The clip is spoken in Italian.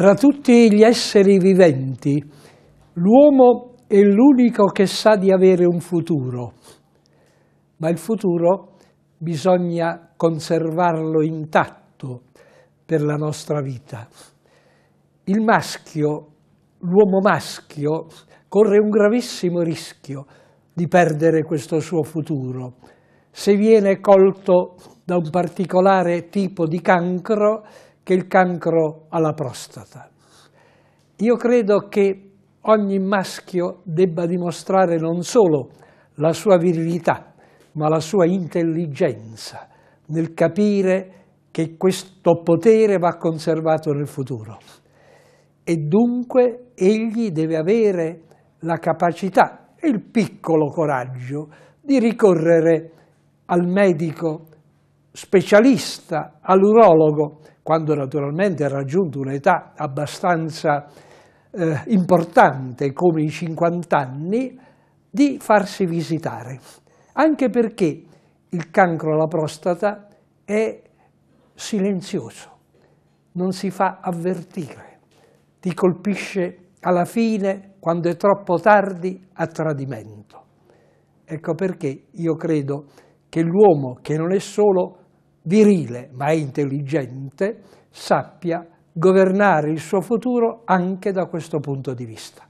Tra tutti gli esseri viventi, l'uomo è l'unico che sa di avere un futuro, ma il futuro bisogna conservarlo intatto per la nostra vita. Il maschio, l'uomo maschio, corre un gravissimo rischio di perdere questo suo futuro. Se viene colto da un particolare tipo di cancro, che il cancro alla prostata. Io credo che ogni maschio debba dimostrare non solo la sua virilità, ma la sua intelligenza nel capire che questo potere va conservato nel futuro. E dunque egli deve avere la capacità e il piccolo coraggio di ricorrere al medico specialista, all'urologo, quando naturalmente ha raggiunto un'età abbastanza eh, importante come i 50 anni, di farsi visitare, anche perché il cancro alla prostata è silenzioso, non si fa avvertire, ti colpisce alla fine, quando è troppo tardi, a tradimento. Ecco perché io credo che l'uomo, che non è solo virile ma intelligente sappia governare il suo futuro anche da questo punto di vista.